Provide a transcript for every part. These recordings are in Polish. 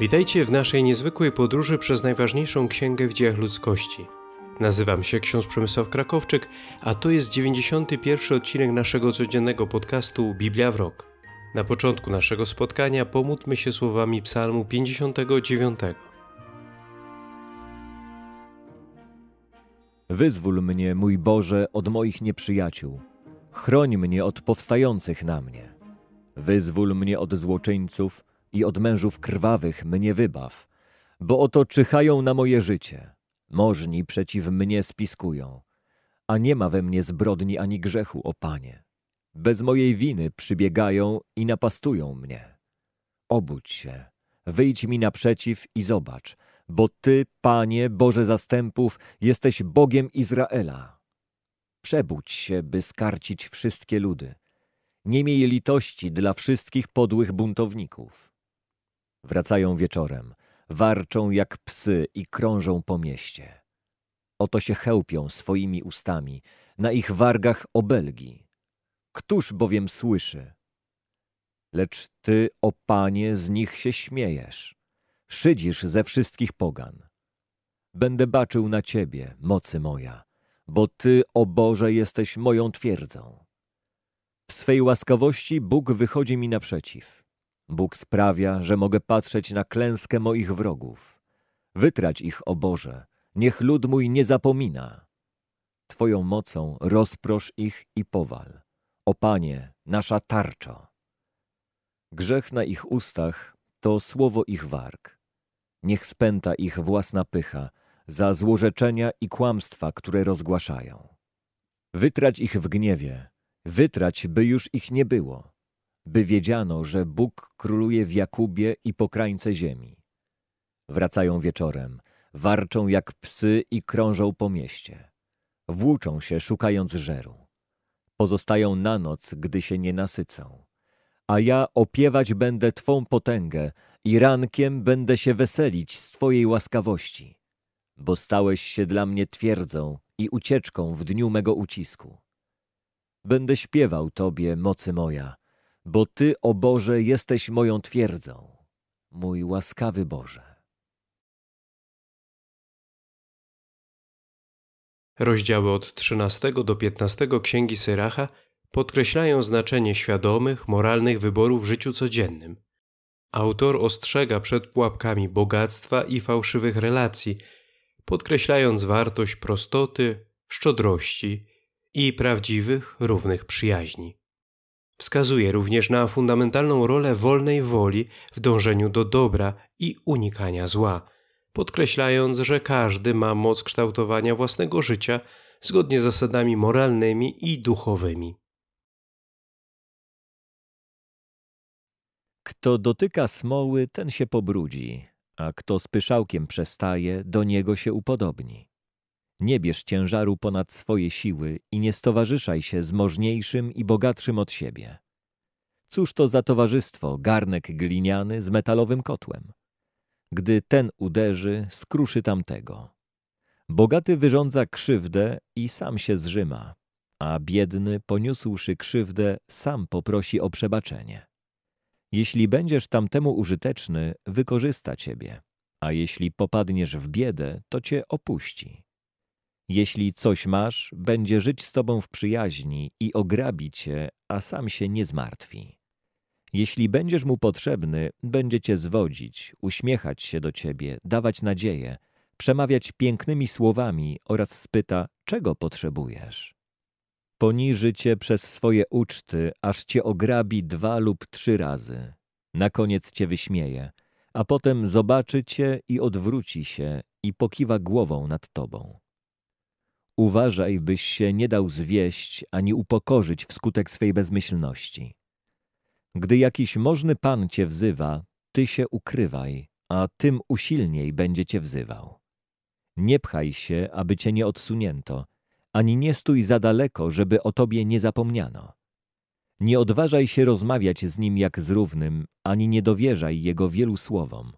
Witajcie w naszej niezwykłej podróży przez najważniejszą księgę w dziejach ludzkości. Nazywam się ksiądz Przemysław Krakowczyk, a to jest 91 odcinek naszego codziennego podcastu Biblia w rok. Na początku naszego spotkania pomódlmy się słowami Psalmu 59. Wyzwól mnie, mój Boże, od moich nieprzyjaciół. Chroń mnie od powstających na mnie. Wyzwól mnie od złoczyńców i od mężów krwawych mnie wybaw, bo oto czyhają na moje życie. Możni przeciw mnie spiskują, a nie ma we mnie zbrodni ani grzechu, o Panie. Bez mojej winy przybiegają i napastują mnie. Obudź się, wyjdź mi naprzeciw i zobacz, bo Ty, Panie, Boże zastępów, jesteś Bogiem Izraela. Przebudź się, by skarcić wszystkie ludy. Nie miej litości dla wszystkich podłych buntowników. Wracają wieczorem, warczą jak psy i krążą po mieście. Oto się chełpią swoimi ustami, na ich wargach obelgi. Któż bowiem słyszy? Lecz ty, o panie, z nich się śmiejesz, szydzisz ze wszystkich pogan. Będę baczył na ciebie, mocy moja, bo ty, o Boże, jesteś moją twierdzą. W swej łaskawości Bóg wychodzi mi naprzeciw. Bóg sprawia, że mogę patrzeć na klęskę moich wrogów. Wytrać ich, o Boże, niech lud mój nie zapomina. Twoją mocą rozprosz ich i powal. O Panie, nasza tarczo. Grzech na ich ustach to słowo ich warg. Niech spęta ich własna pycha za złorzeczenia i kłamstwa, które rozgłaszają. Wytrać ich w gniewie, wytrać, by już ich nie było by wiedziano, że Bóg króluje w Jakubie i po krańce ziemi. Wracają wieczorem, warczą jak psy i krążą po mieście. Włóczą się, szukając żeru. Pozostają na noc, gdy się nie nasycą. A ja opiewać będę Twą potęgę i rankiem będę się weselić z Twojej łaskawości, bo stałeś się dla mnie twierdzą i ucieczką w dniu mego ucisku. Będę śpiewał Tobie, mocy moja, bo Ty, o Boże, jesteś moją twierdzą, mój łaskawy Boże. Rozdziały od 13 do 15 Księgi Syracha podkreślają znaczenie świadomych, moralnych wyborów w życiu codziennym. Autor ostrzega przed pułapkami bogactwa i fałszywych relacji, podkreślając wartość prostoty, szczodrości i prawdziwych, równych przyjaźni. Wskazuje również na fundamentalną rolę wolnej woli w dążeniu do dobra i unikania zła, podkreślając, że każdy ma moc kształtowania własnego życia zgodnie z zasadami moralnymi i duchowymi. Kto dotyka smoły, ten się pobrudzi, a kto z pyszałkiem przestaje, do niego się upodobni. Nie bierz ciężaru ponad swoje siły i nie stowarzyszaj się z możniejszym i bogatszym od siebie. Cóż to za towarzystwo, garnek gliniany z metalowym kotłem? Gdy ten uderzy, skruszy tamtego. Bogaty wyrządza krzywdę i sam się zrzyma, a biedny, poniósłszy krzywdę, sam poprosi o przebaczenie. Jeśli będziesz tamtemu użyteczny, wykorzysta ciebie, a jeśli popadniesz w biedę, to cię opuści. Jeśli coś masz, będzie żyć z tobą w przyjaźni i ograbi cię, a sam się nie zmartwi. Jeśli będziesz mu potrzebny, będzie cię zwodzić, uśmiechać się do ciebie, dawać nadzieję, przemawiać pięknymi słowami oraz spyta, czego potrzebujesz. Poniży cię przez swoje uczty, aż cię ograbi dwa lub trzy razy. Na koniec cię wyśmieje, a potem zobaczy cię i odwróci się i pokiwa głową nad tobą. Uważaj, byś się nie dał zwieść ani upokorzyć wskutek swej bezmyślności. Gdy jakiś możny pan cię wzywa, ty się ukrywaj, a tym usilniej będzie cię wzywał. Nie pchaj się, aby cię nie odsunięto, ani nie stój za daleko, żeby o tobie nie zapomniano. Nie odważaj się rozmawiać z nim jak z równym, ani nie dowierzaj jego wielu słowom.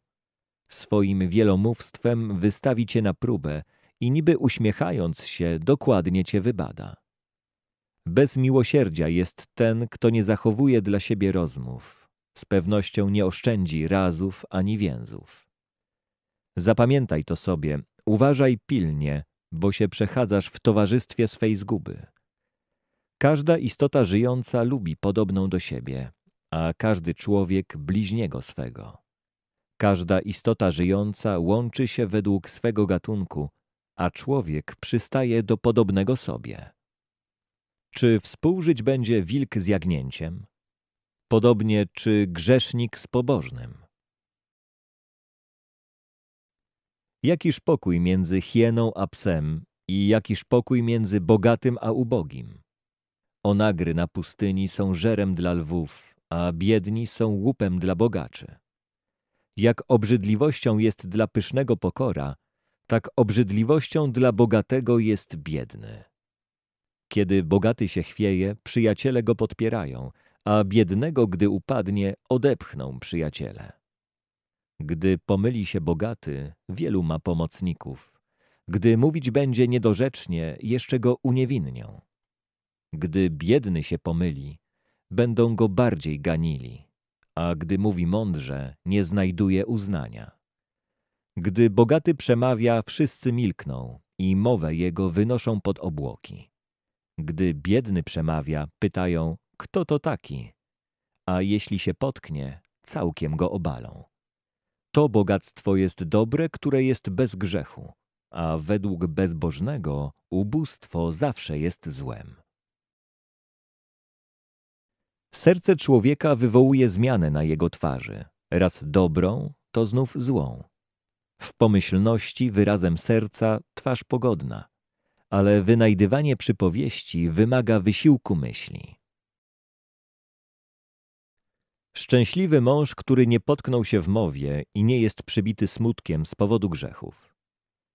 Swoim wielomówstwem wystawi cię na próbę, i niby uśmiechając się dokładnie cię wybada. Bez miłosierdzia jest ten, kto nie zachowuje dla siebie rozmów. Z pewnością nie oszczędzi razów ani więzów. Zapamiętaj to sobie, uważaj pilnie, bo się przechadzasz w towarzystwie swej zguby. Każda istota żyjąca lubi podobną do siebie, a każdy człowiek bliźniego swego. Każda istota żyjąca łączy się według swego gatunku, a człowiek przystaje do podobnego sobie. Czy współżyć będzie wilk z jagnięciem? Podobnie czy grzesznik z pobożnym? Jakiż pokój między hieną a psem i jakiż pokój między bogatym a ubogim? Onagry na pustyni są żerem dla lwów, a biedni są łupem dla bogaczy. Jak obrzydliwością jest dla pysznego pokora, tak obrzydliwością dla bogatego jest biedny. Kiedy bogaty się chwieje, przyjaciele go podpierają, a biednego, gdy upadnie, odepchną przyjaciele. Gdy pomyli się bogaty, wielu ma pomocników. Gdy mówić będzie niedorzecznie, jeszcze go uniewinnią. Gdy biedny się pomyli, będą go bardziej ganili, a gdy mówi mądrze, nie znajduje uznania. Gdy bogaty przemawia, wszyscy milkną i mowę jego wynoszą pod obłoki. Gdy biedny przemawia, pytają, kto to taki? A jeśli się potknie, całkiem go obalą. To bogactwo jest dobre, które jest bez grzechu, a według bezbożnego ubóstwo zawsze jest złem. Serce człowieka wywołuje zmianę na jego twarzy, raz dobrą, to znów złą w pomyślności, wyrazem serca, twarz pogodna. Ale wynajdywanie przypowieści wymaga wysiłku myśli. Szczęśliwy mąż, który nie potknął się w mowie i nie jest przybity smutkiem z powodu grzechów.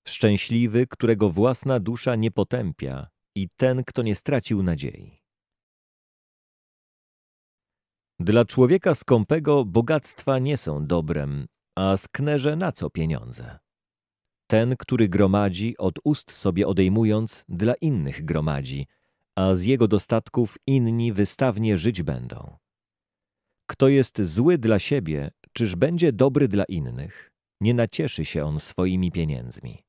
Szczęśliwy, którego własna dusza nie potępia i ten, kto nie stracił nadziei. Dla człowieka skąpego bogactwa nie są dobrem, a sknerze na co pieniądze? Ten, który gromadzi, od ust sobie odejmując, dla innych gromadzi, a z jego dostatków inni wystawnie żyć będą. Kto jest zły dla siebie, czyż będzie dobry dla innych? Nie nacieszy się on swoimi pieniędzmi.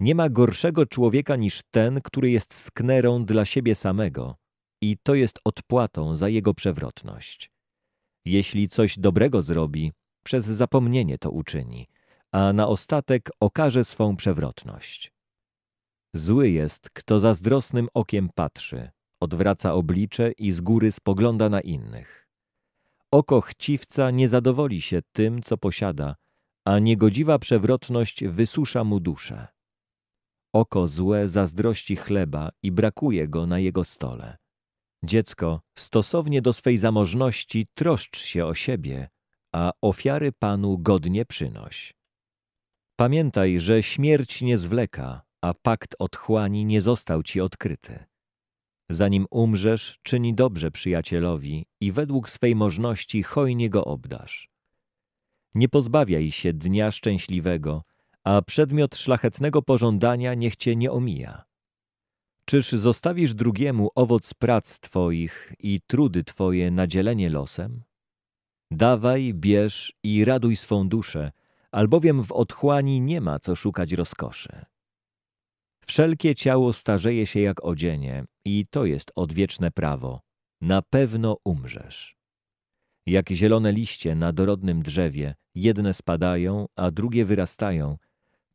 Nie ma gorszego człowieka niż ten, który jest sknerą dla siebie samego i to jest odpłatą za jego przewrotność. Jeśli coś dobrego zrobi, przez zapomnienie to uczyni, a na ostatek okaże swą przewrotność. Zły jest, kto zazdrosnym okiem patrzy, odwraca oblicze i z góry spogląda na innych. Oko chciwca nie zadowoli się tym, co posiada, a niegodziwa przewrotność wysusza mu duszę. Oko złe zazdrości chleba i brakuje go na jego stole. Dziecko, stosownie do swej zamożności, troszcz się o siebie, a ofiary Panu godnie przynoś. Pamiętaj, że śmierć nie zwleka, a pakt otchłani nie został ci odkryty. Zanim umrzesz, czyni dobrze przyjacielowi i według swej możności hojnie go obdasz. Nie pozbawiaj się dnia szczęśliwego, a przedmiot szlachetnego pożądania niech cię nie omija. Czyż zostawisz drugiemu owoc prac twoich i trudy twoje na dzielenie losem? Dawaj, bierz i raduj swą duszę, albowiem w otchłani nie ma co szukać rozkoszy. Wszelkie ciało starzeje się jak odzienie i to jest odwieczne prawo. Na pewno umrzesz. Jak zielone liście na dorodnym drzewie, jedne spadają, a drugie wyrastają,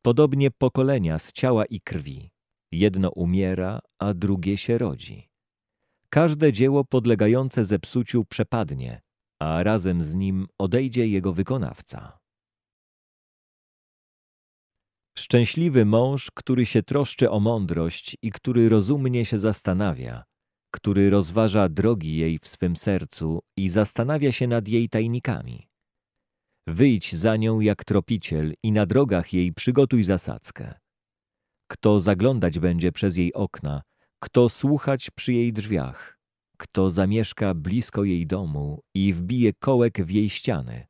podobnie pokolenia z ciała i krwi. Jedno umiera, a drugie się rodzi. Każde dzieło podlegające zepsuciu przepadnie, a razem z nim odejdzie jego wykonawca. Szczęśliwy mąż, który się troszczy o mądrość i który rozumnie się zastanawia, który rozważa drogi jej w swym sercu i zastanawia się nad jej tajnikami. Wyjdź za nią jak tropiciel i na drogach jej przygotuj zasadzkę. Kto zaglądać będzie przez jej okna, kto słuchać przy jej drzwiach, kto zamieszka blisko jej domu i wbije kołek w jej ściany,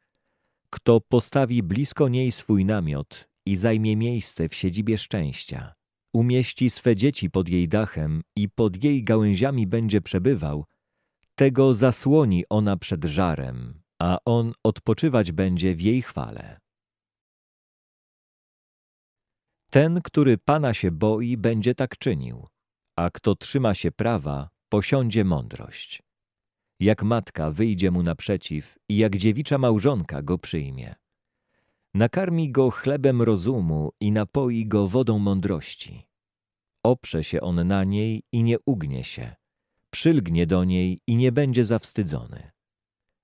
kto postawi blisko niej swój namiot i zajmie miejsce w siedzibie szczęścia, umieści swe dzieci pod jej dachem i pod jej gałęziami będzie przebywał, tego zasłoni ona przed żarem, a on odpoczywać będzie w jej chwale. Ten, który Pana się boi, będzie tak czynił, a kto trzyma się prawa, posiądzie mądrość. Jak matka wyjdzie mu naprzeciw i jak dziewicza małżonka go przyjmie. Nakarmi go chlebem rozumu i napoi go wodą mądrości. Oprze się on na niej i nie ugnie się. Przylgnie do niej i nie będzie zawstydzony.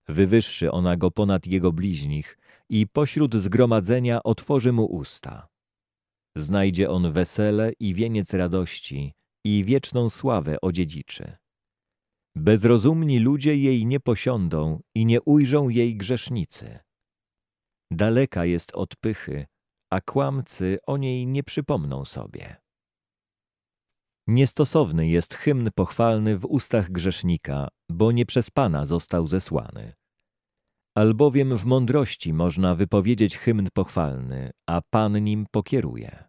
Wywyższy ona go ponad jego bliźnich i pośród zgromadzenia otworzy mu usta. Znajdzie on wesele i wieniec radości, i wieczną sławę odziedziczy. Bezrozumni ludzie jej nie posiądą i nie ujrzą jej grzesznicy. Daleka jest od pychy, a kłamcy o niej nie przypomną sobie. Niestosowny jest hymn pochwalny w ustach grzesznika, bo nie przez Pana został zesłany. Albowiem w mądrości można wypowiedzieć hymn pochwalny, a Pan nim pokieruje.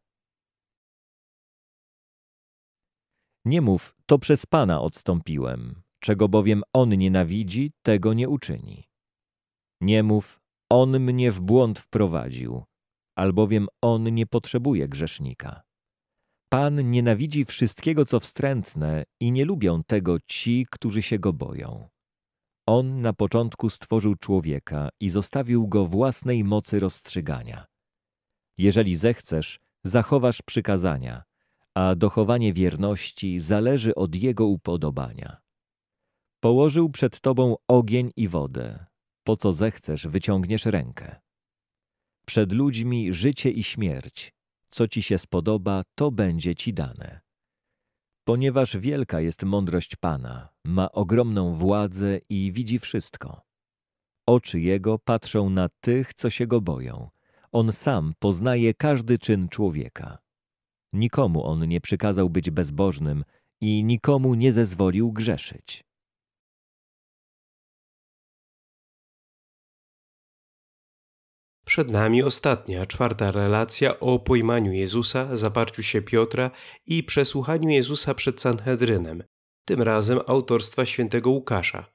Nie mów, to przez Pana odstąpiłem. Czego bowiem On nienawidzi, tego nie uczyni. Nie mów, On mnie w błąd wprowadził, albowiem On nie potrzebuje grzesznika. Pan nienawidzi wszystkiego, co wstrętne i nie lubią tego ci, którzy się Go boją. On na początku stworzył człowieka i zostawił go własnej mocy rozstrzygania. Jeżeli zechcesz, zachowasz przykazania – a dochowanie wierności zależy od Jego upodobania. Położył przed Tobą ogień i wodę, po co zechcesz wyciągniesz rękę. Przed ludźmi życie i śmierć, co Ci się spodoba, to będzie Ci dane. Ponieważ wielka jest mądrość Pana, ma ogromną władzę i widzi wszystko. Oczy Jego patrzą na tych, co się Go boją. On sam poznaje każdy czyn człowieka. Nikomu on nie przykazał być bezbożnym i nikomu nie zezwolił grzeszyć. Przed nami ostatnia, czwarta relacja o pojmaniu Jezusa, zaparciu się Piotra i przesłuchaniu Jezusa przed Sanhedrynem, tym razem autorstwa świętego Łukasza.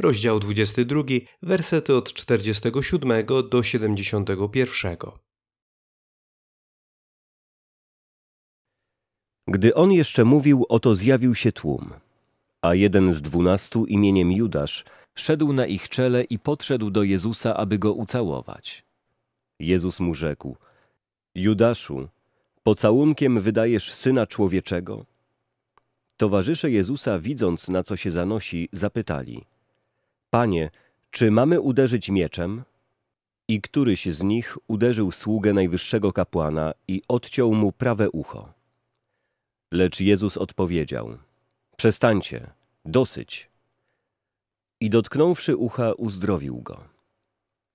Rozdział 22, wersety od 47 do 71. Gdy on jeszcze mówił, oto zjawił się tłum. A jeden z dwunastu imieniem Judasz szedł na ich czele i podszedł do Jezusa, aby go ucałować. Jezus mu rzekł: Judaszu, pocałunkiem wydajesz syna człowieczego? Towarzysze Jezusa, widząc na co się zanosi, zapytali: Panie, czy mamy uderzyć mieczem? I któryś z nich uderzył sługę najwyższego kapłana i odciął mu prawe ucho. Lecz Jezus odpowiedział: Przestańcie, dosyć. I dotknąwszy ucha, uzdrowił go.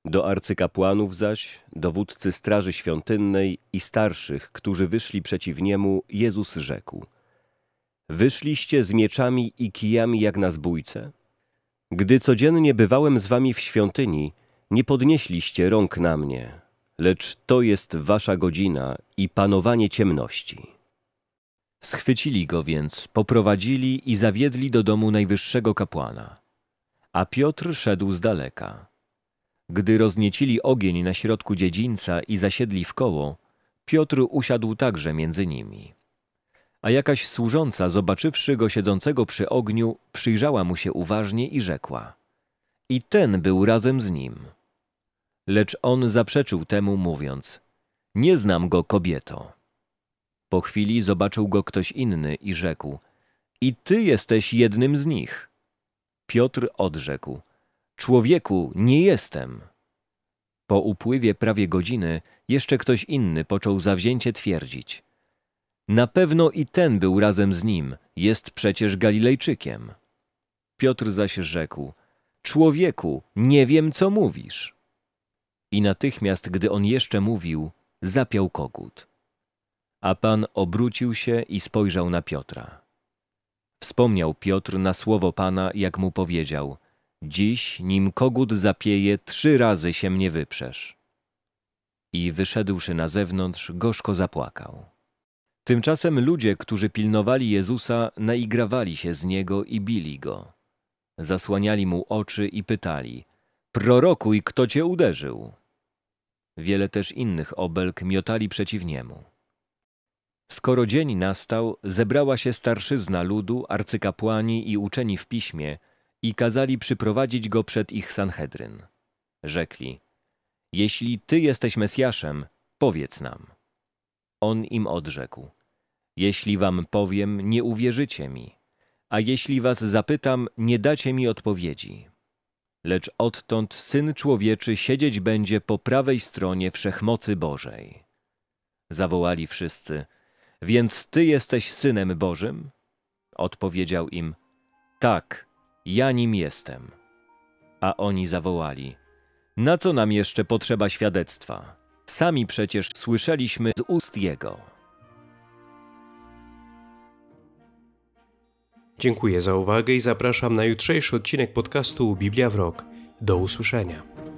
Do arcykapłanów zaś, dowódcy straży świątynnej i starszych, którzy wyszli przeciw niemu, Jezus rzekł: Wyszliście z mieczami i kijami jak na zbójce? Gdy codziennie bywałem z wami w świątyni, nie podnieśliście rąk na mnie, lecz to jest wasza godzina i panowanie ciemności. Schwycili go więc, poprowadzili i zawiedli do domu najwyższego kapłana. A Piotr szedł z daleka. Gdy rozniecili ogień na środku dziedzińca i zasiedli w koło, Piotr usiadł także między nimi. A jakaś służąca, zobaczywszy go siedzącego przy ogniu, przyjrzała mu się uważnie i rzekła: I ten był razem z nim. Lecz on zaprzeczył temu, mówiąc: Nie znam go, kobieto. Po chwili zobaczył go ktoś inny i rzekł: I ty jesteś jednym z nich. Piotr odrzekł: Człowieku, nie jestem. Po upływie prawie godziny jeszcze ktoś inny począł zawzięcie twierdzić: Na pewno i ten był razem z nim, jest przecież Galilejczykiem. Piotr zaś rzekł: Człowieku, nie wiem co mówisz. I natychmiast, gdy on jeszcze mówił, zapiał kogut. A Pan obrócił się i spojrzał na Piotra. Wspomniał Piotr na słowo Pana, jak mu powiedział: Dziś, nim kogut zapieje, trzy razy się mnie wyprzesz. I wyszedłszy na zewnątrz, gorzko zapłakał. Tymczasem ludzie, którzy pilnowali Jezusa, naigrawali się z niego i bili go. Zasłaniali mu oczy i pytali: Prorokuj, kto cię uderzył? Wiele też innych obelg miotali przeciw niemu. Skoro dzień nastał, zebrała się starszyzna ludu, arcykapłani i uczeni w piśmie i kazali przyprowadzić go przed ich Sanhedryn. Rzekli, jeśli ty jesteś Mesjaszem, powiedz nam. On im odrzekł, jeśli wam powiem, nie uwierzycie mi, a jeśli was zapytam, nie dacie mi odpowiedzi. Lecz odtąd Syn Człowieczy siedzieć będzie po prawej stronie Wszechmocy Bożej. Zawołali wszyscy – więc ty jesteś synem Bożym? Odpowiedział im: Tak, ja nim jestem. A oni zawołali: Na co nam jeszcze potrzeba świadectwa? Sami przecież słyszeliśmy z ust Jego. Dziękuję za uwagę i zapraszam na jutrzejszy odcinek podcastu Biblia w Rok. Do usłyszenia.